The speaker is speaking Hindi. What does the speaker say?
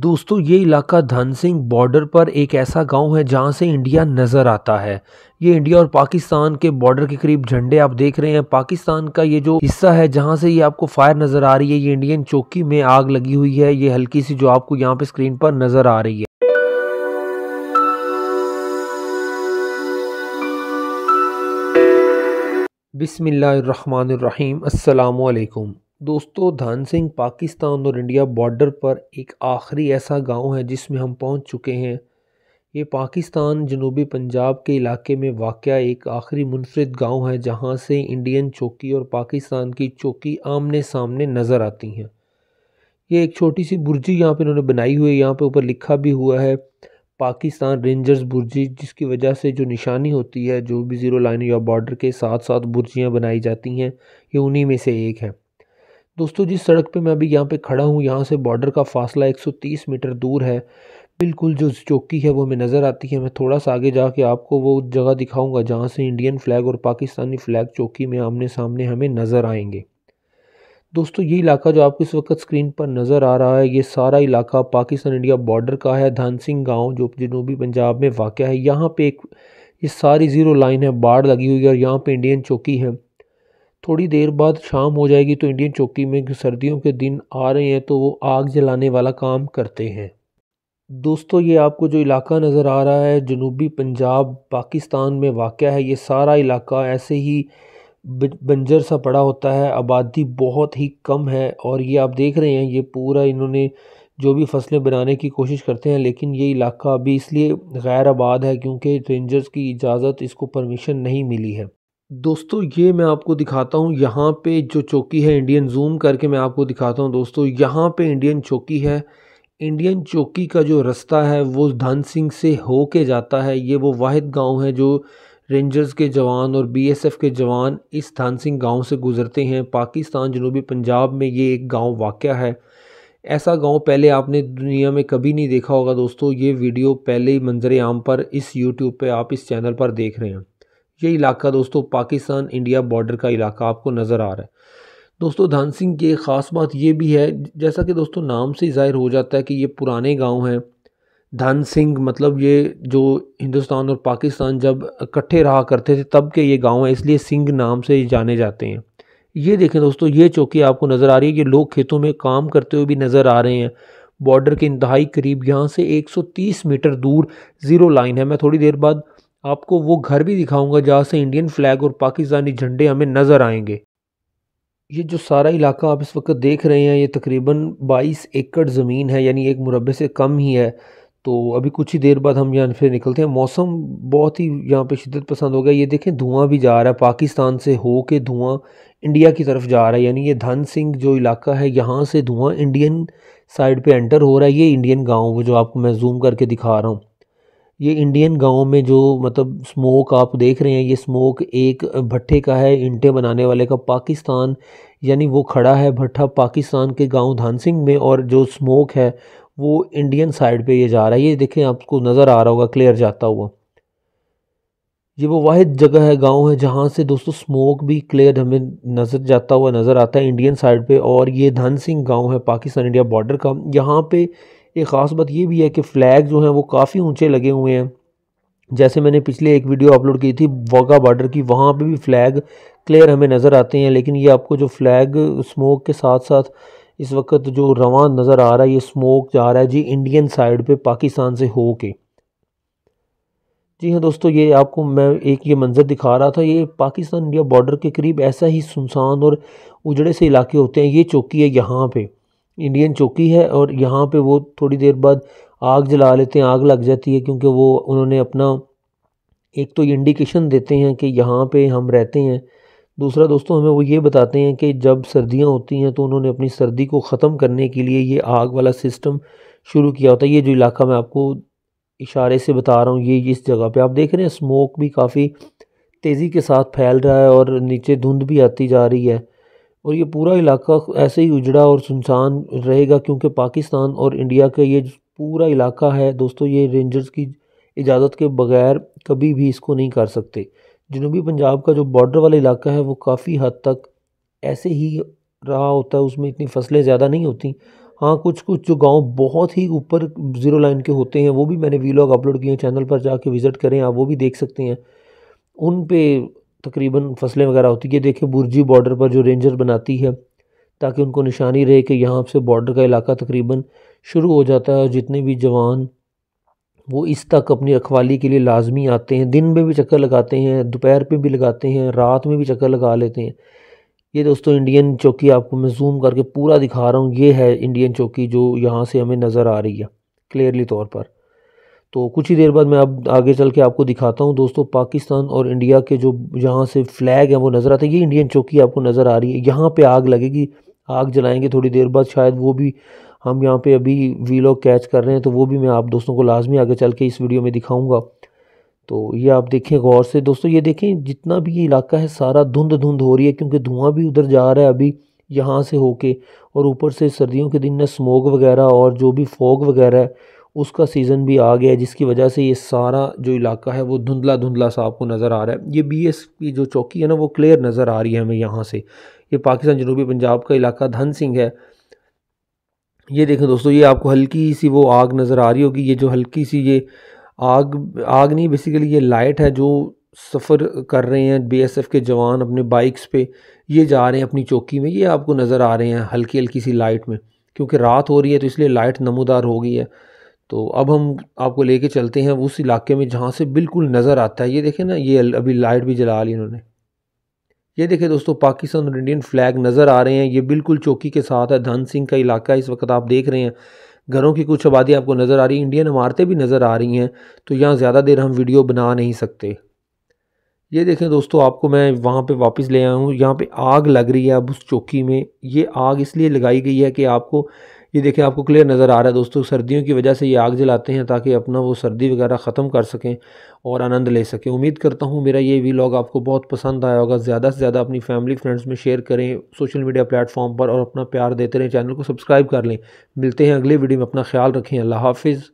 दोस्तों ये इलाका धन सिंह बॉर्डर पर एक ऐसा गांव है जहां से इंडिया नज़र आता है ये इंडिया और पाकिस्तान के बॉर्डर के करीब झंडे आप देख रहे हैं पाकिस्तान का ये जो हिस्सा है जहां से ये आपको फायर नज़र आ रही है ये इंडियन चौकी में आग लगी हुई है ये हल्की सी जो आपको यहाँ पे स्क्रीन पर नज़र आ रही है बिसमीम् अल्लाम दोस्तों सिंह पाकिस्तान और इंडिया बॉर्डर पर एक आखिरी ऐसा गांव है जिसमें हम पहुंच चुके हैं ये पाकिस्तान जनूबी पंजाब के इलाके में वाक़ एक आखिरी मुनफरद गांव है जहां से इंडियन चौकी और पाकिस्तान की चौकी आमने सामने नज़र आती हैं ये एक छोटी सी बुर्जी यहाँ पे इन्होंने बनाई हुई है यहाँ पर ऊपर लिखा भी हुआ है पाकिस्तान रेंजर्स बुर्जी जिसकी वजह से जो निशानी होती है जो भी ज़ीरो लाइन या बॉर्डर के साथ साथ बुर्जियाँ बनाई जाती हैं ये उन्हीं में से एक है दोस्तों जिस सड़क पे मैं अभी यहाँ पे खड़ा हूँ यहाँ से बॉर्डर का फासला 130 मीटर दूर है बिल्कुल जो चौकी है वो हमें नज़र आती है मैं थोड़ा सा आगे जाके आपको वो जगह दिखाऊंगा जहाँ से इंडियन फ्लैग और पाकिस्तानी फ्लैग चौकी में आमने सामने हमें नज़र आएंगे दोस्तों ये इलाका जो आपको इस वक्त स्क्रीन पर नज़र आ रहा है ये सारा इलाका पाकिस्तान इंडिया बॉर्डर का है सिंह गाँव जो जनूबी पंजाब में वाक़ है यहाँ पर एक ये सारी ज़ीरो लाइन है बाढ़ लगी हुई है और यहाँ पर इंडियन चौकी है थोड़ी देर बाद शाम हो जाएगी तो इंडियन चौकी में सर्दियों के दिन आ रहे हैं तो वो आग जलाने वाला काम करते हैं दोस्तों ये आपको जो इलाका नज़र आ रहा है जनूबी पंजाब पाकिस्तान में वाक़ है ये सारा इलाका ऐसे ही बंजर सा पड़ा होता है आबादी बहुत ही कम है और ये आप देख रहे हैं ये पूरा इन्होंने जो भी फसलें बनाने की कोशिश करते हैं लेकिन ये इलाका अभी इसलिए गैर आबाद है क्योंकि रेंजर्स की इजाज़त इसको परमिशन नहीं मिली है दोस्तों ये मैं आपको दिखाता हूँ यहाँ पे जो चौकी है इंडियन जूम करके मैं आपको दिखाता हूँ दोस्तों यहाँ पे इंडियन चौकी है इंडियन चौकी का जो रास्ता है वो धन सिंह से हो के जाता है ये वो वाहिद गांव है जो रेंजर्स के जवान और बीएसएफ के जवान इस धन सिंह गाँव से गुज़रते हैं पाकिस्तान जनूबी पंजाब में ये एक गाँव वाक़ है ऐसा गांव पहले आपने दुनिया में कभी नहीं देखा होगा दोस्तों ये वीडियो पहले ही मंजर आम पर इस यूट्यूब पे आप इस चैनल पर देख रहे हैं ये इलाका दोस्तों पाकिस्तान इंडिया बॉर्डर का इलाका आपको नज़र आ रहा है दोस्तों धान सिंह की एक ख़ास बात ये भी है जैसा कि दोस्तों नाम से ज़ाहिर हो जाता है कि ये पुराने गाँव हैं धन सिंह मतलब ये जो हिंदुस्तान और पाकिस्तान जब इकट्ठे रहा करते थे तब के ये गांव है इसलिए सिंह नाम से जाने जाते हैं ये देखें दोस्तों ये चौकी आपको नज़र आ रही है ये लोग खेतों में काम करते हुए भी नज़र आ रहे हैं बॉर्डर के इंतहाई करीब यहाँ से एक मीटर दूर ज़ीरो लाइन है मैं थोड़ी देर बाद आपको वो घर भी दिखाऊंगा जहाँ से इंडियन फ्लैग और पाकिस्तानी झंडे हमें नज़र आएंगे ये जो सारा इलाका आप इस वक्त देख रहे हैं ये तकरीबन 22 एकड़ ज़मीन है यानी एक मुरबे से कम ही है तो अभी कुछ ही देर बाद हम यहाँ फिर निकलते हैं मौसम बहुत ही यहाँ पे शिदत पसंद हो गया ये देखें धुआं भी जा रहा है पाकिस्तान से हो के धुआं इंडिया की तरफ जा रहा है यानी ये धन सिंह जो इलाका है यहाँ से धुआँ इंडियन साइड पे एंटर हो रहा है ये इंडियन गांव वो जो आपको मैं जूम करके दिखा रहा हूँ ये इंडियन गाँव में जो मतलब स्मोक आप देख रहे हैं ये स्मोक एक भट्ठे का है इंटे बनाने वाले का पाकिस्तान यानी वो खड़ा है भट्ठा पाकिस्तान के गांव धानसिंह में और जो स्मोक है वो इंडियन साइड पे ये जा रहा है ये देखें आपको नज़र आ रहा होगा क्लियर जाता हुआ ये वो वाद जगह है गांव है जहाँ से दोस्तों स्मोक भी क्लियर हमें नज़र जाता हुआ नज़र आता है इंडियन साइड पे और ये धन सिंह गाँव है पाकिस्तान इंडिया बॉर्डर का यहाँ पे एक ख़ास बात ये भी है कि फ़्लैग जो हैं वो काफ़ी ऊंचे लगे हुए हैं जैसे मैंने पिछले एक वीडियो अपलोड की थी वाघा बॉर्डर की वहाँ पे भी फ़्लैग क्लियर हमें नज़र आते हैं लेकिन ये आपको जो फ्लैग स्मोक के साथ साथ इस वक्त जो रवान नज़र आ रहा है ये स्मोक जा रहा है जी इंडियन साइड पर पाकिस्तान से हो के जी हाँ दोस्तों ये आपको मैं एक ये मंज़र दिखा रहा था ये पाकिस्तान इंडिया बॉर्डर के करीब ऐसा ही सुनसान और उजड़े से इलाके होते हैं ये चौकी है यहाँ पर इंडियन चौकी है और यहाँ पे वो थोड़ी देर बाद आग जला लेते हैं आग लग जाती है क्योंकि वो उन्होंने अपना एक तो इंडिकेशन देते हैं कि यहाँ पे हम रहते हैं दूसरा दोस्तों हमें वो ये बताते हैं कि जब सर्दियाँ होती हैं तो उन्होंने अपनी सर्दी को ख़त्म करने के लिए ये आग वाला सिस्टम शुरू किया होता है ये जो इलाका मैं आपको इशारे से बता रहा हूँ ये इस जगह पर आप देख रहे हैं स्मोक भी काफ़ी तेज़ी के साथ फैल रहा है और नीचे धुंध भी आती जा रही है और ये पूरा इलाका ऐसे ही उजड़ा और सुनसान रहेगा क्योंकि पाकिस्तान और इंडिया का ये पूरा इलाका है दोस्तों ये रेंजर्स की इजाज़त के बगैर कभी भी इसको नहीं कर सकते जनूबी पंजाब का जो बॉर्डर वाला इलाका है वो काफ़ी हद तक ऐसे ही रहा होता है उसमें इतनी फसलें ज़्यादा नहीं होती हाँ कुछ कुछ जो गांव बहुत ही ऊपर ज़ीरो लाइन के होते हैं वो भी मैंने वीलॉग अपलोड किए हैं चैनल पर जाके विज़िट करें आप वो भी देख सकते हैं उन पे तकरीबन फसलें वगैरह होती है ये देखें बुरजी बॉर्डर पर जो रेंजर बनाती है ताकि उनको निशानी रहे कि यहाँ से बॉर्डर का इलाका तकरीबन शुरू हो जाता है और जितने भी जवान वो इस तक अपनी रखवाली के लिए लाजमी आते हैं दिन में भी चक्कर लगाते हैं दोपहर पर भी लगाते हैं रात में भी चक्कर लगा लेते हैं ये दोस्तों इंडियन चौकी आपको मैं जूम करके पूरा दिखा रहा हूँ ये है इंडियन चौकी जो यहाँ से हमें नज़र आ रही है क्लियरली तौर पर तो कुछ ही देर बाद मैं अब आगे चल के आपको दिखाता हूँ दोस्तों पाकिस्तान और इंडिया के जो यहाँ से फ्लैग हैं वो नज़र आते हैं ये इंडियन चौकी आपको नज़र आ रही है यहाँ पे आग लगेगी आग जलाएंगे थोड़ी देर बाद शायद वो भी हम यहाँ पे अभी वी कैच कर रहे हैं तो वो भी मैं आप दोस्तों को लाजमी आगे चल के इस वीडियो में दिखाऊँगा तो ये आप देखें गौर से दोस्तों ये देखें जितना भी ये इलाका है सारा धुंध धुंध हो रही है क्योंकि धुआं भी उधर जा रहा है अभी यहाँ से होके और ऊपर से सर्दियों के दिन में स्मोक वगैरह और जो भी फोग वगैरह है उसका सीज़न भी आ गया है जिसकी वजह से ये सारा जो इलाका है वो धुंधला धुंधला सा आपको नज़र आ रहा है ये बी एस की जो चौकी है ना वो क्लियर नज़र आ रही है हमें यहाँ से ये पाकिस्तान जनूबी पंजाब का इलाका धन सिंह है ये देखें दोस्तों ये आपको हल्की सी वो आग नज़र आ रही होगी ये जो हल्की सी ये आग आग नहीं बेसिकली ये लाइट है जो सफ़र कर रहे हैं बीएसएफ के जवान अपने बाइक्स पे ये जा रहे हैं अपनी चौकी में ये आपको नज़र आ रहे हैं हल्की हल्की सी लाइट में क्योंकि रात हो रही है तो इसलिए लाइट नमोदार हो गई है तो अब हम आपको लेके चलते हैं उस इलाके में जहाँ से बिल्कुल नज़र आता है ये देखें ना ये अभी लाइट भी जला ली इन्होंने ये देखें दोस्तों पाकिस्तान और इंडियन फ्लैग नज़र आ रहे हैं ये बिल्कुल चौकी के साथ है धन सिंह का इलाका इस वक्त आप देख रहे हैं घरों की कुछ आबादी आपको नज़र आ रही है इंडियन इमारतें भी नज़र आ रही हैं तो यहाँ ज़्यादा देर हम वीडियो बना नहीं सकते ये देखें दोस्तों आपको मैं वहाँ पे वापस ले आया हूँ यहाँ पे आग लग रही है अब उस चौकी में ये आग इसलिए लगाई गई है कि आपको ये देखिए आपको क्लियर नज़र आ रहा है दोस्तों सर्दियों की वजह से ये आग जलाते हैं ताकि अपना वो सर्दी वगैरह ख़त्म कर सकें और आनंद ले सकें उम्मीद करता हूँ मेरा ये वीलॉग आपको बहुत पसंद आया होगा ज़्यादा से ज़्यादा अपनी फैमिली फ्रेंड्स में शेयर करें सोशल मीडिया प्लेटफॉर्म पर और अपना प्यार देते रहें चैनल को सब्सक्राइब कर लें मिलते हैं अगले वीडियो में अपना ख्याल रखें अल्लाह हाफिज़